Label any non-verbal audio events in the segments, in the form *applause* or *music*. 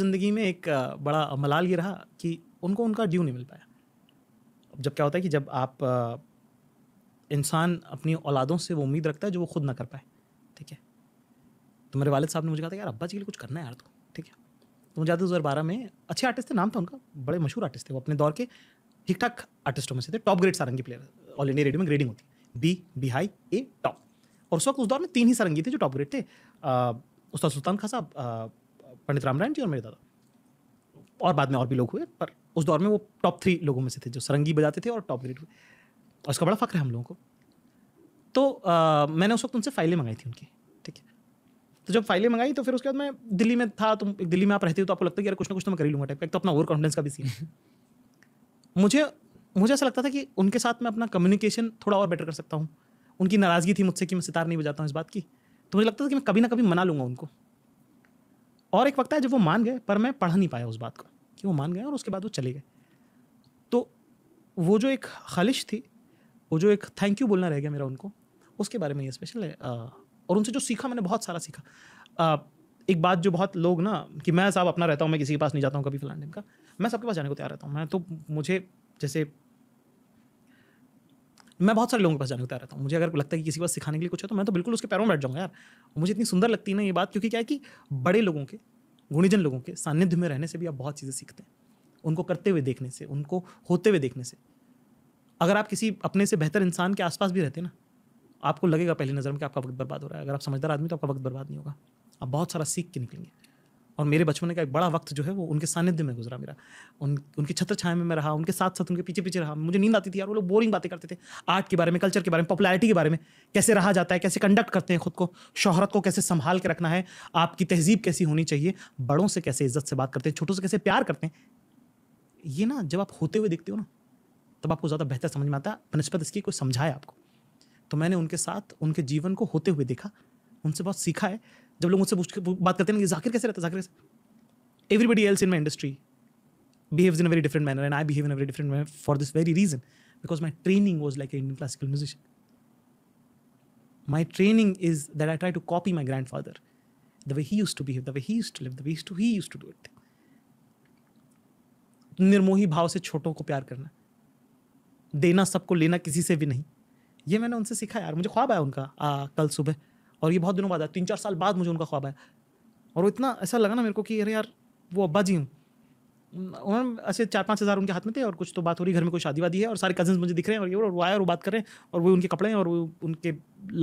ज़िंदगी में एक बड़ा मलाल ये रहा कि उनको उनका ड्यू नहीं मिल पाया जब क्या होता है कि जब आप इंसान अपनी औलादों से वो उम्मीद रखता है जो वो खुद ना कर पाए ठीक है तो मेरे वालद साहब ने मुझे कहा था यार अब्बा जी के लिए कुछ करना है यार तो ठीक है तो मुझे दो हज़ार बारह में अच्छे आर्टिस्ट थे नाम था उनका बड़े मशहूर आर्टिस्ट थे वो अपने दौर के ठीक ठाक आर्टिस्टों में से थे top grade sarangi player All India Radio में ग्रेडिंग होती है B B high A top और उस वक्त उस दौर में तीन ही सारंगी थे जो टॉप ग्रेड थे उस्ताद सुल्तान खां साहब पंडित रामनारायण जी और मेरे दादा और बाद में और भी लोग हुए पर उस दौर में वो टॉप थ्री लोगों में से थे जो सरंगी बजाते थे और टॉप ग्रेड और उसका बड़ा फ़ख्र है हम लोगों को तो आ, मैंने उस वक्त उनसे फाइलें मंगाई थी उनकी ठीक है तो जब फाइलें मंगाई तो फिर उसके बाद मैं दिल्ली में था तो दिल्ली में आप रहते हो तो आपको लगता है कि यार कुछ ना कुछ तो मैं कर ही लूँगा टाइप एक तो अपना ओवर कॉन्फिडेंस का भी सीन *laughs* मुझे मुझे ऐसा लगता था कि उनके साथ मैं अपना कम्युनिकेशन थोड़ा और बेटर कर सकता हूँ उनकी नाराज़गी थी मुझसे कि मैं सितार नहीं बजाता हूँ इस बात की तो मुझे लगता था कि मैं कभी ना कभी मना लूँगा उनको और एक वक्त आया जब वो मान गए पर मैं पढ़ा नहीं पाया उस बात को कि वो मान गए और उसके बाद वो चले गए तो वो जो एक खालिश थी वो जो एक थैंक यू बोलना रह गया मेरा उनको उसके बारे में ये स्पेशल है और उनसे जो सीखा मैंने बहुत सारा सीखा एक बात जो बहुत लोग ना कि मैं साहब अपना रहता हूँ मैं किसी के पास नहीं जाता हूँ कभी फिलहाल का मैं सबके पास जाने को तैयार रहता हूँ मैं तो मुझे जैसे मैं बहुत सारे लोगों के पास जाने को तैयार रहता हूँ मुझे अगर लगता है कि किसी बात सिखाने के लिए कुछ है तो मैं तो बिल्कुल उसके पैरों में बैठ जाऊँगा यार मुझे इतनी सुंदर लगती है ना ये बात क्योंकि क्या है कि बड़े लोगों के गुणीजन लोगों के सानिध्य में रहने से भी आप बहुत चीज़ें सीखते हैं उनको करते हुए देखने से उनको होते हुए देखने से अगर आप किसी अपने से बेहतर इंसान के आसपास भी रहते ना आपको लगेगा पहली नज़र में कि आपका वक्त बर्बाद हो रहा है अगर आप समझदार आदमी तो आपका वक्त बर्बाद नहीं होगा आप बहुत सारा सीख के निकलेंगे और मेरे बचपन का एक बड़ा वक्त जो है वो उनके सानिध्य में गुजरा मेरा उन उनकी छत्र छाया में मैं रहा उनके साथ साथ उनके पीछे पीछे रहा मुझे नींद आती थी यार वो लोग बोरिंग बातें करते थे आर्ट के बारे में कल्चर के बारे में पॉपुलैरिटी के बारे में कैसे रहा जाता है कैसे कंडक्ट करते हैं खुद को शोहरत को कैसे संभाल के रखना है आपकी तहजीब कैसी होनी चाहिए बड़ों से कैसे इज्जत से बात करते हैं छोटों से कैसे प्यार करते हैं ये ना जब आप होते हुए देखते हो ना तब आपको ज़्यादा बेहतर समझ में आता है बनस्पत इसकी कोई समझाए आपको तो मैंने उनके साथ उनके जीवन को होते हुए देखा उनसे बहुत सीखा है जब लोग मुझसे बात करते हैं कि जाकिर कैसे रहता जाकिर कैसे everybody else in my industry behave in a very different manner and I behave in very different manner for this very reason because my training was like Indian classical musician my training is that I try to copy my grandfather the way he use to behave the way he use to live the way to he use to do it निर्मोही भाव से छोटों को प्यार करना देना सबको लेना किसी से भी नहीं ये मैंने उनसे सीखा यार मुझे ख्वाब आया उनका आ, कल सुबह और ये बहुत दिनों बाद आया तीन चार साल बाद मुझे उनका ख्वाब आया और वो इतना ऐसा लगा ना मेरे को कि अरे यार वो अब्बा जी हूँ उन्होंने ऐसे चार पाँच हज़ार उनके हाथ में थे और कुछ तो बात हो रही घर में कोई शादी वादी है और सारे कजन मुझे दिख रहे हैं और ये और वो आया और वो बात कर रहे हैं और वो उनके कपड़े हैं और वो उनके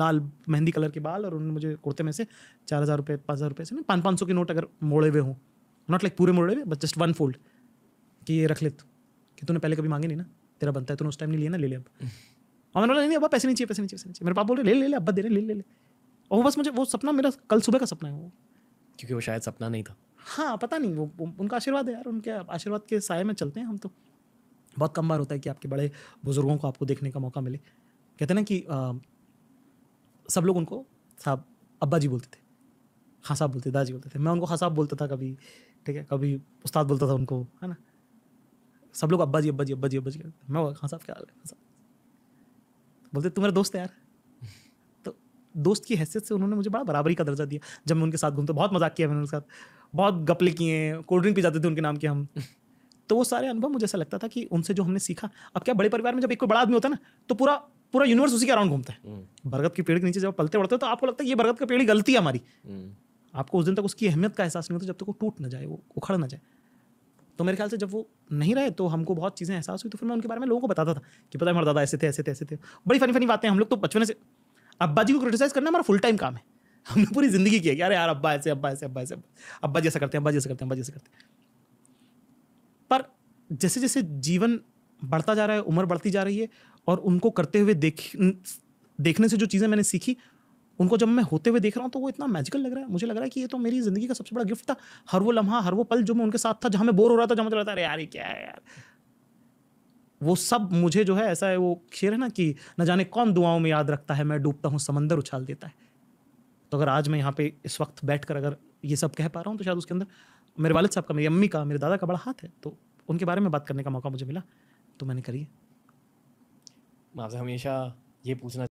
लाल मेहंदी कलर के बाल और उन्होंने मुझे कुर्ते में से चार हज़ार रुपये पाँच हज़ार रुपये से नहीं पाँच पाँच सौ के नोट अगर मोड़े हुए हों नॉट लाइक पूरे मोड़े हुए बट जस्ट वन फोल्ड कि ये रख ले तू कि तूने पहले कभी मांगे नहीं ना तेरा बनता है तूने उस टाइम नहीं लिया ना ले ले अब और मैंने बोला नहीं अब पैसे नहीं चाहिए पैसे नहीं चाहिए पैसे नहीं चाहिए मेरे पापा बोल रहे ले ले ले अब्बा दे रहे ले ले ले और वो बस मुझे वो सपना मेरा कल सुबह का सपना है वो क्योंकि वो शायद सपना नहीं था हाँ पता नहीं वो, उनका आशीर्वाद है यार उनके आशीर्वाद के साय में चलते हैं हम तो बहुत कम बार होता है कि आपके बड़े बुजुर्गों को आपको देखने का मौका मिले कहते ना कि आ, सब लोग उनको साहब अब्बा जी बोलते थे खां हाँ, साहब बोलते दादाजी बोलते थे मैं उनको खां हाँ, साहब बोलता था कभी ठीक है कभी उस्ताद बोलता था उनको है ना सब लोग अब्बा जी अब्बा जी अब्बा जी अब्बा जी मैं खां हाँ साहब क्या हाल है बोलते मेरा दोस्त है यार दोस्त की हैसियत से उन्होंने मुझे बड़ा बराबरी का दर्जा दिया जब मैं उनके साथ घूमता बहुत मजाक किया मैंने उनके साथ बहुत गपले किए कोल्ड ड्रिंक भी जाते थे उनके नाम के हम *laughs* तो वो सारे अनुभव मुझे ऐसा लगता था कि उनसे जो हमने सीखा अब क्या बड़े परिवार में जब एक कोई बड़ा आदमी होता है ना तो पूरा पूरा यूनिवर्स उसी के अराउंड घूमता है हम्म। बरगद के पेड़ के नीचे जब पलते पड़ते हो तो आपको लगता है ये बरगद का पेड़ ही गलती है हमारी हम्म। आपको उस दिन तक उसकी अहमियत का एहसास नहीं होता जब तक वो टूट ना जाए वो उखड़ ना जाए तो मेरे ख्याल से जब वो नहीं रहे तो हमको बहुत चीज़ें एहसास हुई तो फिर मैं उनके बारे में लोगों को बताता था कि पता है हमारे दादा ऐसे थे ऐसे थे ऐसे थे बड़ी फनी फनी बातें हम लोग तो बचपन से अब्बा जी को क्रिटिसाइज करना हमारा फुल टाइम काम है हमने पूरी जिंदगी किया कि यार यार अब्बा ऐसे अब्बा ऐसे अब्बा ऐसे अब्बा जैसा करते हैं अब्बा जैसे करते हैं अब्बा जैसे करते हैं पर जैसे जैसे जीवन बढ़ता जा रहा है उम्र बढ़ती जा रही है और उनको करते हुए देख देखने से जो चीज़ें मैंने सीखी उनको जब मैं होते हुए देख रहा हूँ तो वो इतना मैजिकल लग रहा है मुझे लग रहा है कि ये तो मेरी ज़िंदगी का सबसे बड़ा गिफ्ट था हर वो लम्हा हर वो पल जो मैं उनके साथ था जहाँ मैं बोर हो रहा था जहाँ मुझे लगता है अरे यार ये क्या है यार वो सब मुझे जो है ऐसा है वो शेर है ना कि न जाने कौन दुआओं में याद रखता है मैं डूबता हूँ समंदर उछाल देता है तो अगर आज मैं यहाँ पे इस वक्त बैठ कर अगर ये सब कह पा रहा हूँ तो शायद उसके अंदर मेरे वालद साहब का मेरी अम्मी का मेरे दादा का बड़ा हाथ है तो उनके बारे में बात करने का मौका मुझे मिला तो मैंने करी हमेशा ये पूछना